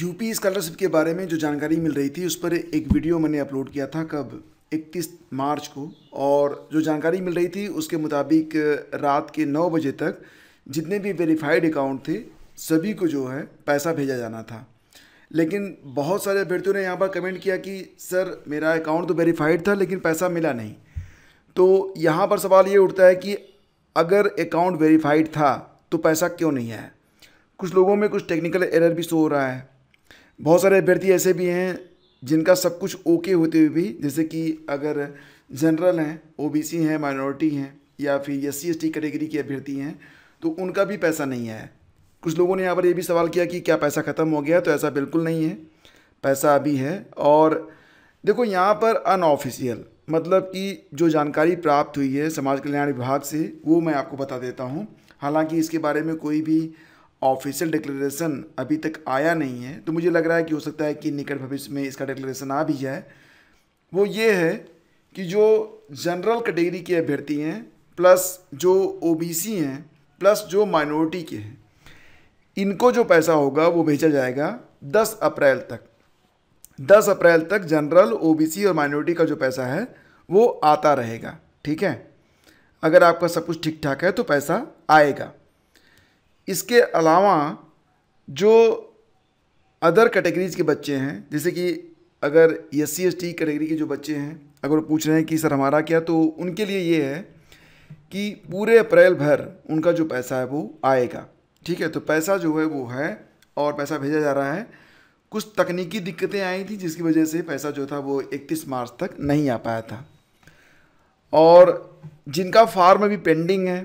UP scholarship के बारे में जो जानकारी मिल रही थी उस पर एक वीडियो मैंने अपलोड किया था कब 31 मार्च को और जो जानकारी मिल रही थी उसके मुताबिक रात के 9 बजे तक जितने भी वेरीफाइड अकाउंट थे सभी को जो है पैसा भेजा जाना था लेकिन बहुत सारे अभ्यर्थियों ने यहाँ पर कमेंट किया कि सर मेरा अकाउंट तो वेरीफाइड था लेकिन पैसा मिला नहीं तो यहाँ पर सवाल ये उठता है कि अगर अकाउंट वेरीफाइड था तो पैसा क्यों नहीं आया कुछ लोगों में कुछ टेक्निकल एरर भी शो हो रहा है बहुत सारे अभ्यर्थी ऐसे भी हैं जिनका सब कुछ ओके होते हुए भी जैसे कि अगर जनरल हैं ओबीसी हैं माइनॉरिटी हैं या फिर एस सी कैटेगरी के अभ्यर्थी हैं तो उनका भी पैसा नहीं आया कुछ लोगों ने यहाँ पर ये भी सवाल किया कि क्या पैसा ख़त्म हो गया तो ऐसा बिल्कुल नहीं है पैसा अभी है और देखो यहाँ पर अनऑफिशियल मतलब कि जो जानकारी प्राप्त हुई है समाज कल्याण विभाग से वो मैं आपको बता देता हूँ हालांकि इसके बारे में कोई भी ऑफिशियल डिक्लेरेशन अभी तक आया नहीं है तो मुझे लग रहा है कि हो सकता है कि निकट भविष्य में इसका डिक्लेरेशन आ भी जाए वो ये है कि जो जनरल कैटेगरी के अभ्यर्थी हैं प्लस जो ओबीसी हैं प्लस जो माइनॉरिटी के हैं इनको जो पैसा होगा वो भेजा जाएगा 10 अप्रैल तक 10 अप्रैल तक जनरल ओबीसी और माइनॉरिटी का जो पैसा है वो आता रहेगा ठीक है अगर आपका सब कुछ ठीक ठाक है तो पैसा आएगा इसके अलावा जो अदर कैटेगरीज़ के बच्चे हैं जैसे कि अगर S C S T category के जो बच्चे हैं अगर वो पूछ रहे हैं कि सर हमारा क्या तो उनके लिए ये है कि पूरे अप्रैल भर उनका जो पैसा है वो आएगा ठीक है तो पैसा जो है वो है और पैसा भेजा जा रहा है कुछ तकनीकी दिक्कतें आई थी जिसकी वजह से पैसा जो था वो 31 मार्च तक नहीं आ पाया था और जिनका फार्म अभी पेंडिंग है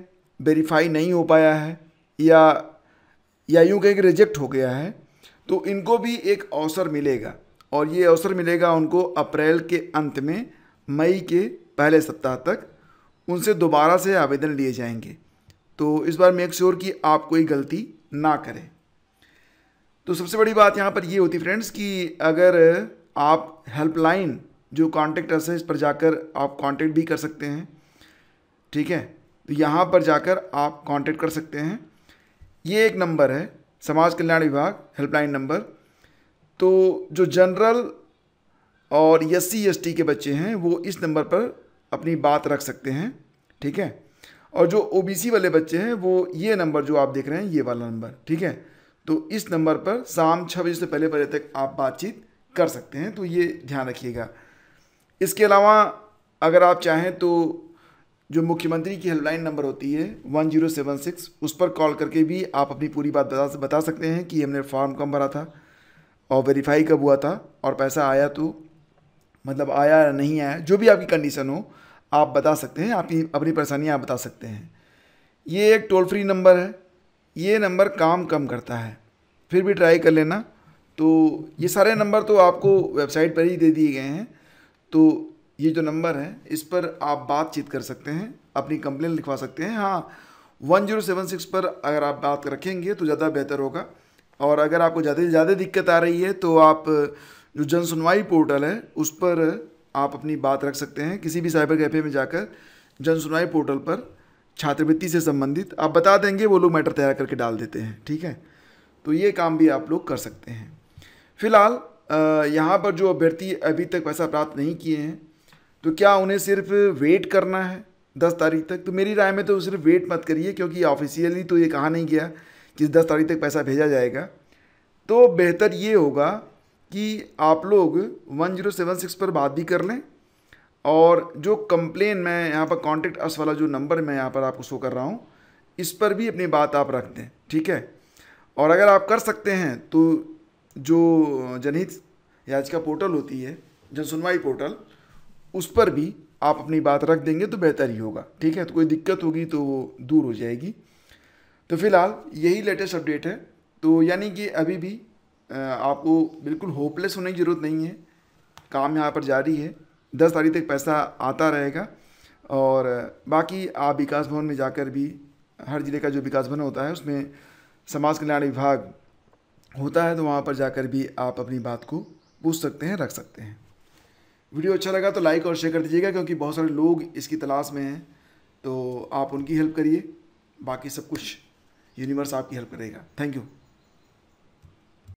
वेरीफाई नहीं हो पाया है या या यूँ कहें कि रिजेक्ट हो गया है तो इनको भी एक अवसर मिलेगा और ये अवसर मिलेगा उनको अप्रैल के अंत में मई के पहले सप्ताह तक उनसे दोबारा से आवेदन लिए जाएंगे तो इस बार मेक श्योर कि आप कोई गलती ना करें तो सबसे बड़ी बात यहाँ पर ये होती फ्रेंड्स कि अगर आप हेल्पलाइन जो कांटेक्ट अस है इस पर जाकर आप कांटेक्ट भी कर सकते हैं ठीक है तो यहाँ पर जाकर आप कांटेक्ट कर सकते हैं ये एक नंबर है समाज कल्याण विभाग हेल्पलाइन नंबर तो जो जनरल और एस सी के बच्चे हैं वो इस नंबर पर अपनी बात रख सकते हैं ठीक है और जो ओ वाले बच्चे हैं वो ये नंबर जो आप देख रहे हैं ये वाला नंबर ठीक है तो इस नंबर पर शाम छः बजे से पहले बजे तक आप बातचीत कर सकते हैं तो ये ध्यान रखिएगा इसके अलावा अगर आप चाहें तो जो मुख्यमंत्री की हेल्पलाइन नंबर होती है वन जीरो सेवन सिक्स उस पर कॉल करके भी आप अपनी पूरी बात बता बता सकते हैं कि हमने फॉर्म कम भरा था और वेरीफाई कब हुआ था और पैसा आया तो मतलब आया या नहीं आया जो भी आपकी कंडीशन हो आप बता सकते हैं आपकी अपनी परेशानियाँ आप बता सकते हैं ये एक टोल फ्री नंबर है ये नंबर काम कम करता है फिर भी ट्राई कर लेना तो ये सारे नंबर तो आपको वेबसाइट पर ही दे दिए गए हैं तो ये जो नंबर है इस पर आप बातचीत कर सकते हैं अपनी कंप्लेन लिखवा सकते हैं हाँ वन जीरो सेवन सिक्स पर अगर आप बात रखेंगे तो ज़्यादा बेहतर होगा और अगर आपको ज़्यादा से ज़्यादा दिक्कत आ रही है तो आप जो जन सुनवाई पोर्टल है उस पर आप अपनी बात रख सकते हैं किसी भी साइबर कैफ़े में जाकर जन सुनवाई पोर्टल पर छात्रवृत्ति से संबंधित आप बता देंगे वो लोग मैटर तैयार करके डाल देते हैं ठीक है तो ये काम भी आप लोग कर सकते हैं फिलहाल यहाँ पर जो अभ्यर्थी अभी तक पैसा प्राप्त नहीं किए हैं तो क्या उन्हें सिर्फ वेट करना है दस तारीख तक तो मेरी राय में तो सिर्फ वेट मत करिए क्योंकि ऑफिशियली तो ये कहा नहीं गया कि दस तारीख तक पैसा भेजा जाएगा तो बेहतर ये होगा कि आप लोग 1076 पर बात भी कर लें और जो कंप्लेन मैं यहाँ पर कॉन्टेक्ट अस वाला जो नंबर मैं यहाँ पर आपको शो कर रहा हूँ इस पर भी अपनी बात आप रख दें ठीक है और अगर आप कर सकते हैं तो जो जनहित याचिका पोर्टल होती है जन सुनवाई पोर्टल उस पर भी आप अपनी बात रख देंगे तो बेहतर ही होगा ठीक है तो कोई दिक्कत होगी तो वो दूर हो जाएगी तो फिलहाल यही लेटेस्ट अपडेट है तो यानी कि अभी भी आपको बिल्कुल होपलेस होने की ज़रूरत नहीं है काम यहाँ पर जारी है दस तारीख तक पैसा आता रहेगा और बाकी आप विकास भवन में जाकर भी हर ज़िले का जो विकास भवन होता है उसमें समाज कल्याण विभाग होता है तो वहाँ पर जाकर भी आप अपनी बात को पूछ सकते हैं रख सकते हैं वीडियो अच्छा लगा तो लाइक और शेयर कर दीजिएगा क्योंकि बहुत सारे लोग इसकी तलाश में हैं तो आप उनकी हेल्प करिए बाकी सब कुछ यूनिवर्स आपकी हेल्प करेगा थैंक यू